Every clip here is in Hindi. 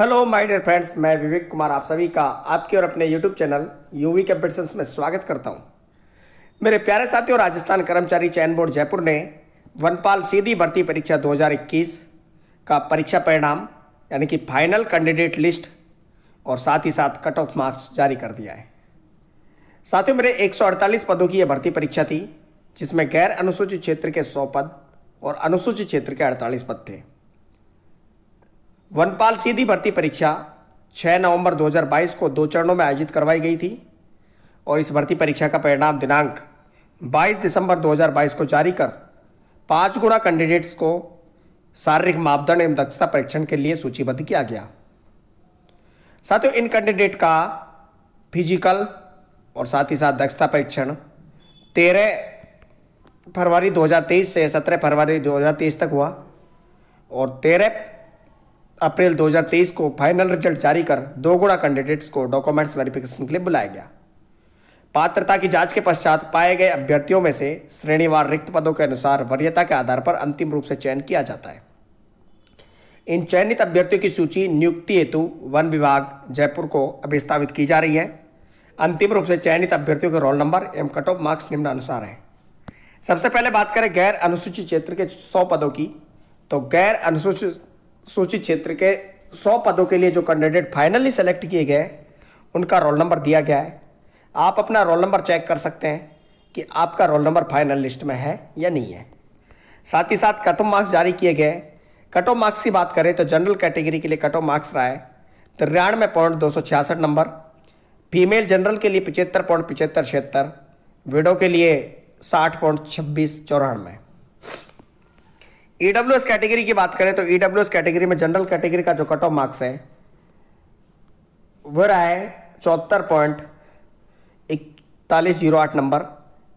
हेलो माय डियर फ्रेंड्स मैं विवेक कुमार आप सभी का आपके और अपने यूट्यूब चैनल यूवी कंपटिशन में स्वागत करता हूँ मेरे प्यारे साथियों राजस्थान कर्मचारी चयन बोर्ड जयपुर ने वनपाल सीधी भर्ती परीक्षा 2021 का परीक्षा परिणाम यानी कि फाइनल कैंडिडेट लिस्ट और साथ ही साथ कट ऑफ मार्क्स जारी कर दिया है साथियों मेरे एक पदों की यह भर्ती परीक्षा थी जिसमें गैर अनुसूचित क्षेत्र के सौ पद और अनुसूचित क्षेत्र के अड़तालीस पद थे वनपाल सीधी भर्ती परीक्षा 6 नवंबर 2022 को दो चरणों में आयोजित करवाई गई थी और इस भर्ती परीक्षा का परिणाम दिनांक 22 दिसंबर 2022 को जारी कर पाँच गुणा कैंडिडेट्स को शारीरिक मापदंड एवं दक्षता परीक्षण के लिए सूचीबद्ध किया गया साथियों इन कैंडिडेट का फिजिकल और साथ ही साथ दक्षता परीक्षण 13 फरवरी 2023 से 17 फरवरी 2023 तक हुआ और 13 अप्रैल 2023 को फाइनल रिजल्ट जारी कर दोगुणा कैंडिडेट्स को डॉक्यूमेंट्स वेरिफिकेशन के लिए बुलाया गया पात्रता की जांच के पश्चात पाए गए अभ्यर्थियों में से श्रेणीवार रिक्त पदों के अनुसार वरीयता के आधार पर अंतिम रूप से चयन किया जाता है इन चयनित अभ्यर्थियों की सूची नियुक्ति हेतु वन विभाग जयपुर को अभिस्थापित की जा रही है अंतिम रूप से चयनित अभ्यर्थियों के रोल नंबर एवं कट ऑफ मार्क्स निम्न अनुसार है सबसे पहले बात करें गैर अनुसूचित क्षेत्र के सौ पदों की तो गैर अनुसूचित सूचित क्षेत्र के सौ पदों के लिए जो कैंडिडेट फाइनली सेलेक्ट किए गए उनका रोल नंबर दिया गया है आप अपना रोल नंबर चेक कर सकते हैं कि आपका रोल नंबर फाइनल लिस्ट में है या नहीं है साथ ही साथ कट ऑफ मार्क्स जारी किए गए कट ऑफ मार्क्स की बात करें तो जनरल कैटेगरी के लिए कट ऑफ मार्क्स रहा है तिरानवे पॉइंट दो सौ छियासठ नंबर फीमेल जनरल के लिए पिचहत्तर पॉइंट पिचहत्तर छिहत्तर विडो के लिए साठ पॉइंट छब्बीस चौरानवे ईडब्ल्यूएस e कैटेगरी की बात करें तो ईडब्ल्यूएस e कैटेगरी में जनरल कैटेगरी का जो कट ऑफ मार्क्स है वह रहा है चौहत्तर पॉइंट इकतालीस जीरो आठ number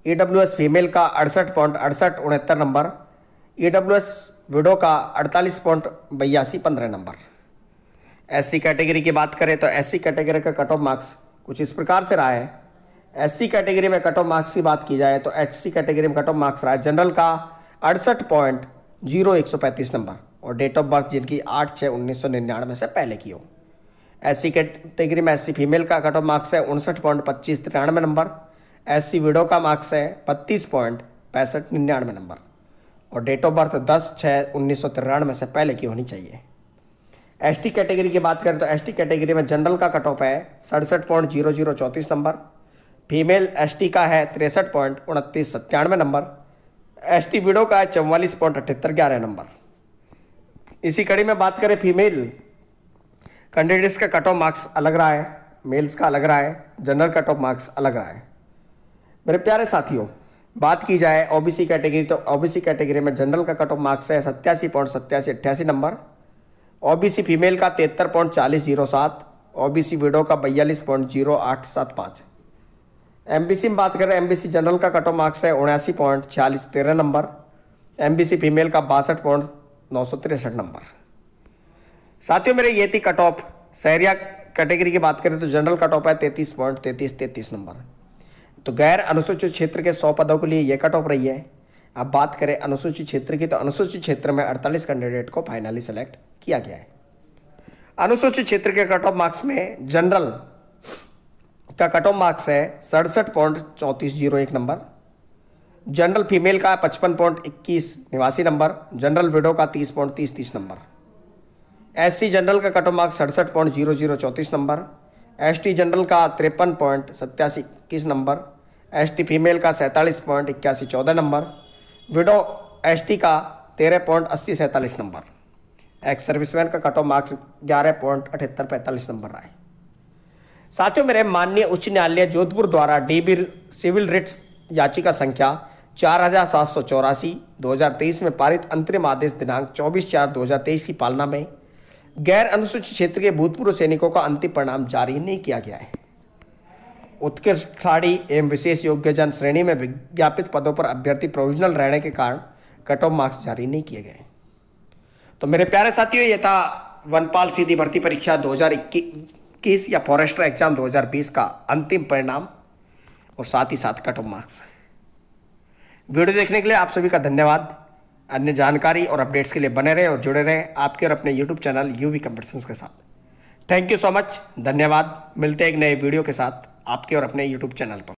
E W S female का अड़सठ पॉइंट अड़सठ उनहत्तर number E W S widow का अड़तालीस पॉइंट बयासी पंद्रह नंबर एस सी कैटेगरी की बात करें तो एस सी कैटेगरी का कट ऑफ मार्क्स कुछ इस प्रकार से रहा है एस सी कैटेगरी में कट ऑफ मार्क्स की बात की जाए तो एच सी कैटेगरी में कट ऑफ मार्क्स रहा है जनरल का अड़सठ पॉइंट जीरो एक सौ पैंतीस नंबर और डेट ऑफ बर्थ जिनकी आठ छः उन्नीस सौ निन्यानवे से पहले की हो एस सी कैटेगरी में एस सी फीमेल का कट ऑफ मार्क्स है उनसठ पॉइंट पच्चीस तिरानवे नंबर एस सी विडो का मार्क्स है बत्तीस पॉइंट पैंसठ निन्यानवे नंबर और डेट ऑफ बर्थ दस छः उन्नीस सौ तिरानवे से पहले की होनी चाहिए एस टी कैटेगरी की बात करें तो एस टी कैटेगरी में जनरल का कट ऑफ है सड़सठ पॉइंट जीरो जीरो चौंतीस नंबर फीमेल एस टी का है तिरसठ पॉइंट उनतीस सत्तानवे नंबर एस टी वीडो का है चौवालीस पॉइंट अठहत्तर ग्यारह नंबर इसी कड़ी में बात करें फीमेल कैंडिडेट्स का कट ऑफ मार्क्स अलग रहा है मेल्स का अलग रहा है जनरल कट ऑफ मार्क्स अलग रहा है मेरे प्यारे साथियों बात की जाए ओबीसी कैटेगरी तो ओबीसी कैटेगरी में जनरल का कट ऑफ मार्क्स है सत्यासी पॉइंट सत्यासी अट्ठासी नंबर ओबीसी फीमेल का तिहत्तर पॉइंट चालीस जीरो सात ओ बी सी का बयालीस पॉइंट जीरो आठ सात पाँच एमबीसी में बात करें एमबीसी जनरल का कट ऑफ मार्क्स है उन्यासी पॉइंट छियालीस तेरह नंबर एमबीसी फीमेल का बासठ पॉइंट नौ सौ तिरसठ नंबर साथियों मेरे ये थी कट ऑफ सहरिया कैटेगरी की बात करें तो जनरल कट ऑफ है तैंतीस पॉइंट तैंतीस तैंतीस नंबर तो गैर अनुसूचित क्षेत्र के सौ पदों के लिए यह कट ऑफ रही है अब बात करें अनुसूचित क्षेत्र की तो अनुसूचित क्षेत्र में अड़तालीस कैंडिडेट को फाइनली सेलेक्ट किया गया है अनुसूचित क्षेत्र के कट ऑफ मार्क्स में जनरल का कट ऑफ मार्क्स है सड़सठ पॉइंट चौंतीस जीरो एक नंबर जनरल फीमेल का पचपन पॉइंट इक्कीस निवासी नंबर जनरल विडो का तीस पॉइंट तीस तीस नंबर एस सी जनरल का कट ऑफ मार्क्स सड़सठ पॉइंट जीरो जीरो चौंतीस नंबर एस टी जनरल का तिरपन पॉइंट सत्तासी इक्कीस नंबर एस टी फीमेल का सैंतालीस पॉइंट इक्यासी चौदह नंबर विडो एस टी का तेरह पॉइंट अस्सी सैंतालीस नंबर एक्स सर्विसमैन का कट ऑफ मार्क्स ग्यारह पॉइंट अठहत्तर पैंतालीस नंबर आए साथियों मेरे माननीय उच्च न्यायालय जोधपुर द्वारा डीबी सिविल रिट याचिका संख्या चार हजार सात सौ चौरासी दो हजार तेईस में पारित अंतरिम आदेश दिनांक चौबीस चार दो हजार तेईस की पालना में गैर अनुसूचित क्षेत्र के भूतपूर्व सैनिकों का अंतिम परिणाम जारी नहीं किया गया है उत्कृष्ट खिलाड़ी एवं विशेष योग्यजन श्रेणी में विज्ञापित पदों पर अभ्यर्थी प्रोविजनल रहने के कारण कट ऑफ मार्क्स जारी नहीं किए गए तो मेरे प्यारे साथियों ये था वनपाल सीधी भर्ती परीक्षा दो हजार इक्कीस इक्कीस या फॉरेस्टर एग्जाम 2020 का अंतिम परिणाम और साथ ही साथ कट ऑफ मार्क्स वीडियो देखने के लिए आप सभी का धन्यवाद अन्य जानकारी और अपडेट्स के लिए बने रहे और जुड़े रहे आपके और अपने यूट्यूब चैनल यूवी कंपटीशंस के साथ थैंक यू सो मच धन्यवाद मिलते हैं एक नए वीडियो के साथ आपके और अपने यूट्यूब चैनल पर